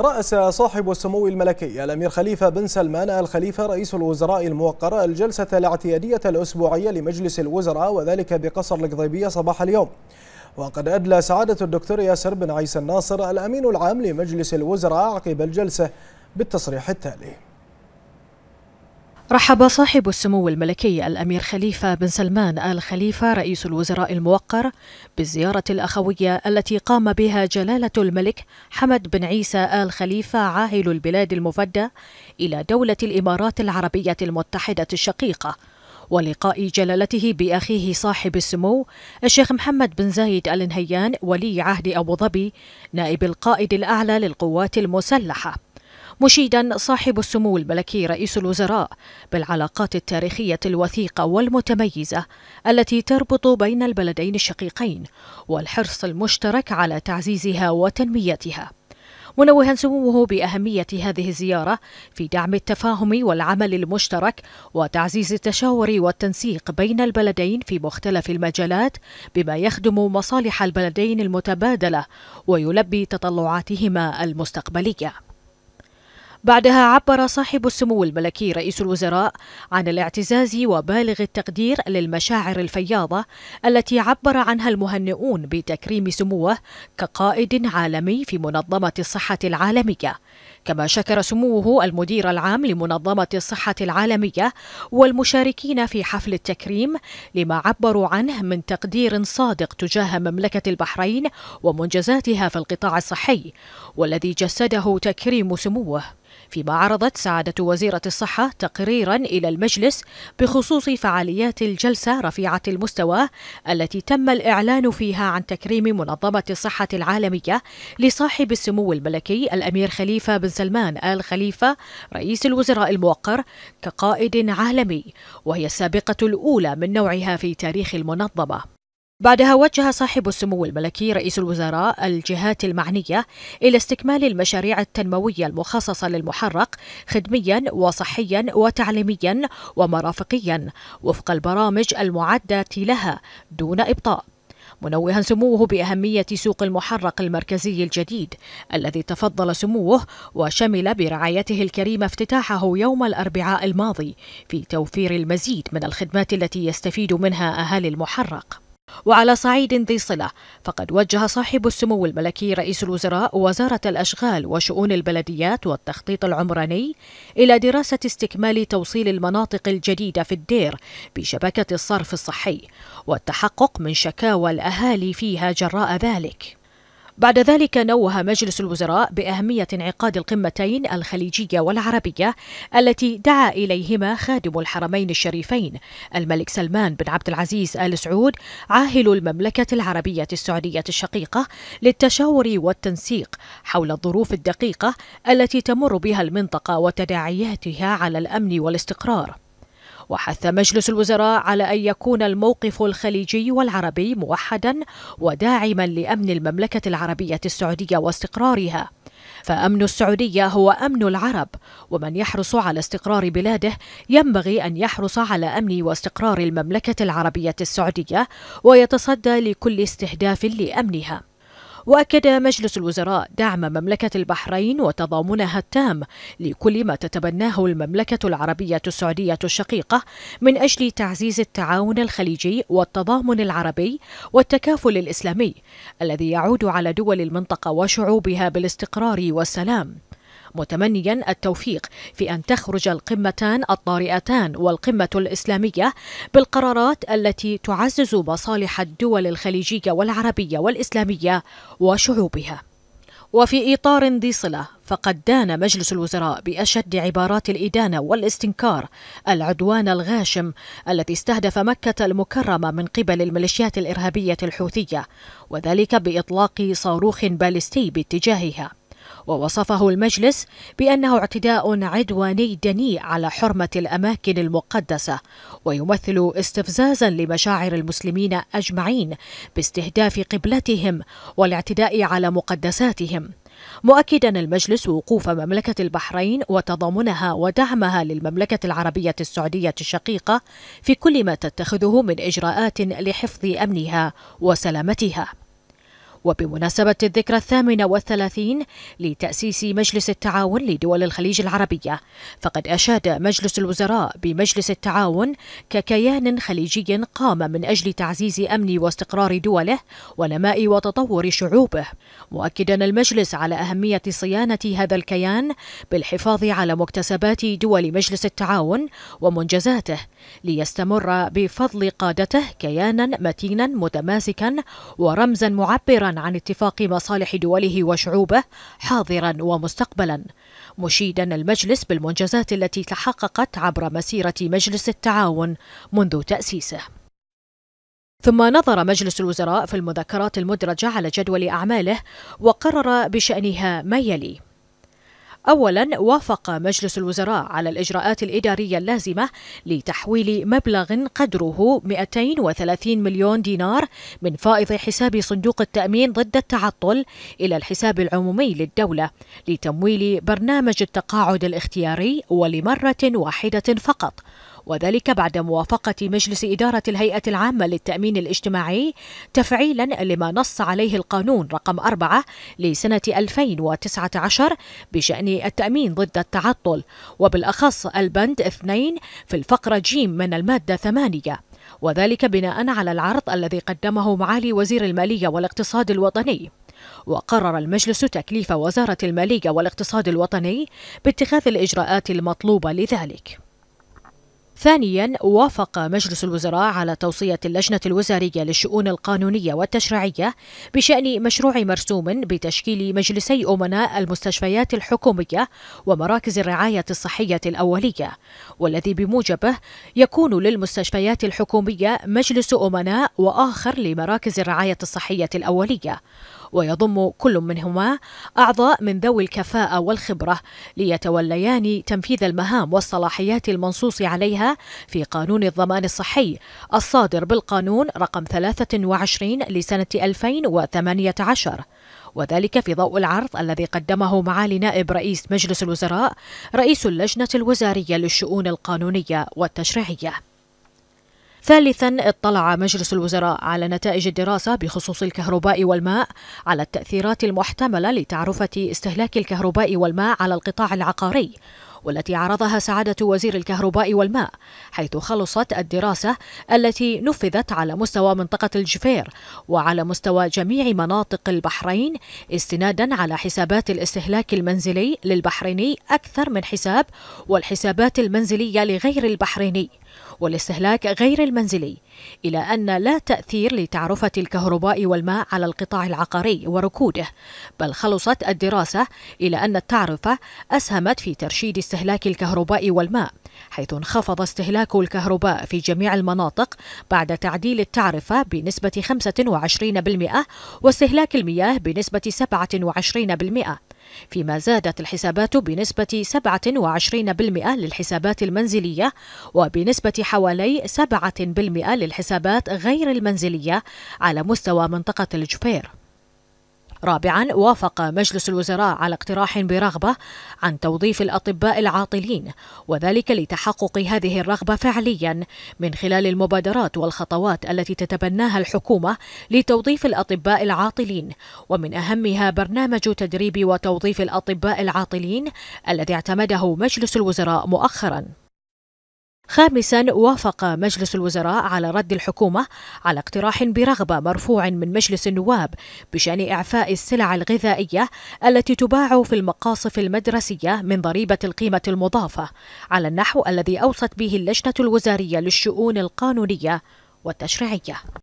رأس صاحب السمو الملكي الأمير خليفة بن سلمان الخليفة رئيس الوزراء الموقر الجلسة الاعتيادية الأسبوعية لمجلس الوزراء وذلك بقصر القضيبية صباح اليوم وقد أدلى سعادة الدكتور ياسر بن عيسى الناصر الأمين العام لمجلس الوزراء عقب الجلسة بالتصريح التالي رحب صاحب السمو الملكي الأمير خليفة بن سلمان آل خليفة رئيس الوزراء الموقر بالزيارة الأخوية التي قام بها جلالة الملك حمد بن عيسى آل خليفة عاهل البلاد المفدى إلى دولة الإمارات العربية المتحدة الشقيقة ولقاء جلالته بأخيه صاحب السمو الشيخ محمد بن زايد آل نهيان ولي عهد أبو ظبي نائب القائد الأعلى للقوات المسلحة مشيدا صاحب السمو الملكي رئيس الوزراء بالعلاقات التاريخية الوثيقة والمتميزة التي تربط بين البلدين الشقيقين والحرص المشترك على تعزيزها وتنميتها منوها سموه بأهمية هذه الزيارة في دعم التفاهم والعمل المشترك وتعزيز التشاور والتنسيق بين البلدين في مختلف المجالات بما يخدم مصالح البلدين المتبادلة ويلبي تطلعاتهما المستقبلية بعدها عبر صاحب السمو الملكي رئيس الوزراء عن الاعتزاز وبالغ التقدير للمشاعر الفياضة التي عبر عنها المهنئون بتكريم سموه كقائد عالمي في منظمة الصحة العالمية كما شكر سموه المدير العام لمنظمة الصحة العالمية والمشاركين في حفل التكريم لما عبروا عنه من تقدير صادق تجاه مملكة البحرين ومنجزاتها في القطاع الصحي والذي جسده تكريم سموه فيما عرضت سعادة وزيرة الصحة تقريرا إلى المجلس بخصوص فعاليات الجلسة رفيعة المستوى التي تم الإعلان فيها عن تكريم منظمة الصحة العالمية لصاحب السمو الملكي الأمير خليفة بن بن سلمان آل خليفة رئيس الوزراء الموقر كقائد عالمي وهي السابقة الأولى من نوعها في تاريخ المنظمة بعدها وجه صاحب السمو الملكي رئيس الوزراء الجهات المعنية إلى استكمال المشاريع التنموية المخصصة للمحرق خدميا وصحيا وتعليميا ومرافقيا وفق البرامج المعدة لها دون إبطاء منوها سموه بأهمية سوق المحرق المركزي الجديد الذي تفضل سموه وشمل برعايته الكريمة افتتاحه يوم الأربعاء الماضي في توفير المزيد من الخدمات التي يستفيد منها أهالي المحرق وعلى صعيد ذي صلة فقد وجه صاحب السمو الملكي رئيس الوزراء وزارة الأشغال وشؤون البلديات والتخطيط العمراني إلى دراسة استكمال توصيل المناطق الجديدة في الدير بشبكة الصرف الصحي والتحقق من شكاوى الأهالي فيها جراء ذلك بعد ذلك نوه مجلس الوزراء بأهمية انعقاد القمتين الخليجية والعربية التي دعا إليهما خادم الحرمين الشريفين الملك سلمان بن عبد العزيز آل سعود عاهل المملكة العربية السعودية الشقيقة للتشاور والتنسيق حول الظروف الدقيقة التي تمر بها المنطقة وتداعياتها على الأمن والاستقرار وحث مجلس الوزراء على أن يكون الموقف الخليجي والعربي موحدا وداعما لأمن المملكة العربية السعودية واستقرارها فأمن السعودية هو أمن العرب ومن يحرص على استقرار بلاده ينبغي أن يحرص على أمن واستقرار المملكة العربية السعودية ويتصدى لكل استهداف لأمنها واكد مجلس الوزراء دعم مملكه البحرين وتضامنها التام لكل ما تتبناه المملكه العربيه السعوديه الشقيقه من اجل تعزيز التعاون الخليجي والتضامن العربي والتكافل الاسلامي الذي يعود على دول المنطقه وشعوبها بالاستقرار والسلام متمنيا التوفيق في أن تخرج القمتان الطارئتان والقمة الإسلامية بالقرارات التي تعزز مصالح الدول الخليجية والعربية والإسلامية وشعوبها وفي إطار ذي صلة فقد دان مجلس الوزراء بأشد عبارات الإدانة والاستنكار العدوان الغاشم الذي استهدف مكة المكرمة من قبل الميليشيات الإرهابية الحوثية وذلك بإطلاق صاروخ باليستي باتجاهها ووصفه المجلس بأنه اعتداء عدواني دنيء على حرمة الأماكن المقدسة ويمثل استفزازا لمشاعر المسلمين أجمعين باستهداف قبلتهم والاعتداء على مقدساتهم مؤكدا المجلس وقوف مملكة البحرين وتضامنها ودعمها للمملكة العربية السعودية الشقيقة في كل ما تتخذه من إجراءات لحفظ أمنها وسلامتها وبمناسبة الذكرى الثامنة والثلاثين لتأسيس مجلس التعاون لدول الخليج العربية فقد أشاد مجلس الوزراء بمجلس التعاون ككيان خليجي قام من أجل تعزيز أمن واستقرار دوله ونماء وتطور شعوبه مؤكدا المجلس على أهمية صيانة هذا الكيان بالحفاظ على مكتسبات دول مجلس التعاون ومنجزاته ليستمر بفضل قادته كيانا متينا متماسكا ورمزا معبرا إيران عن اتفاق مصالح دوله وشعوبه حاضرا ومستقبلا مشيدا المجلس بالمنجزات التي تحققت عبر مسيره مجلس التعاون منذ تاسيسه ثم نظر مجلس الوزراء في المذكرات المدرجه على جدول اعماله وقرر بشانها ما يلي أولا وافق مجلس الوزراء على الإجراءات الإدارية اللازمة لتحويل مبلغ قدره 230 مليون دينار من فائض حساب صندوق التأمين ضد التعطل إلى الحساب العمومي للدولة لتمويل برنامج التقاعد الاختياري ولمرة واحدة فقط وذلك بعد موافقة مجلس إدارة الهيئة العامة للتأمين الاجتماعي تفعيلا لما نص عليه القانون رقم 4 لسنة 2019 بشأن التأمين ضد التعطل وبالأخص البند 2 في الفقرة ج من المادة 8 وذلك بناء على العرض الذي قدمه معالي وزير المالية والاقتصاد الوطني وقرر المجلس تكليف وزارة المالية والاقتصاد الوطني باتخاذ الإجراءات المطلوبة لذلك ثانيا وافق مجلس الوزراء على توصية اللجنة الوزارية للشؤون القانونية والتشريعية بشأن مشروع مرسوم بتشكيل مجلسي أمناء المستشفيات الحكومية ومراكز الرعاية الصحية الأولية والذي بموجبه يكون للمستشفيات الحكومية مجلس أمناء وآخر لمراكز الرعاية الصحية الأولية ويضم كل منهما أعضاء من ذوي الكفاءة والخبرة ليتوليان تنفيذ المهام والصلاحيات المنصوص عليها في قانون الضمان الصحي الصادر بالقانون رقم 23 لسنة 2018 وذلك في ضوء العرض الذي قدمه معالي نائب رئيس مجلس الوزراء رئيس اللجنة الوزارية للشؤون القانونية والتشريعية ثالثا اطلع مجلس الوزراء على نتائج الدراسة بخصوص الكهرباء والماء على التأثيرات المحتملة لتعرفة استهلاك الكهرباء والماء على القطاع العقاري والتي عرضها سعادة وزير الكهرباء والماء حيث خلصت الدراسة التي نفذت على مستوى منطقة الجفير وعلى مستوى جميع مناطق البحرين استنادا على حسابات الاستهلاك المنزلي للبحريني أكثر من حساب والحسابات المنزلية لغير البحريني والاستهلاك غير المنزلي إلى أن لا تأثير لتعرفة الكهرباء والماء على القطاع العقاري وركوده بل خلصت الدراسة إلى أن التعرفة أسهمت في ترشيد استهلاك الكهرباء والماء حيث انخفض استهلاك الكهرباء في جميع المناطق بعد تعديل التعرفة بنسبة 25% واستهلاك المياه بنسبة 27% فيما زادت الحسابات بنسبة 27% للحسابات المنزلية وبنسبة حوالي 7% للحسابات غير المنزلية على مستوى منطقة الجفير رابعا وافق مجلس الوزراء على اقتراح برغبة عن توظيف الأطباء العاطلين وذلك لتحقق هذه الرغبة فعليا من خلال المبادرات والخطوات التي تتبناها الحكومة لتوظيف الأطباء العاطلين ومن أهمها برنامج تدريب وتوظيف الأطباء العاطلين الذي اعتمده مجلس الوزراء مؤخرا خامسا وافق مجلس الوزراء على رد الحكومة على اقتراح برغبة مرفوع من مجلس النواب بشأن إعفاء السلع الغذائية التي تباع في المقاصف المدرسية من ضريبة القيمة المضافة على النحو الذي أوصت به اللجنة الوزارية للشؤون القانونية والتشريعية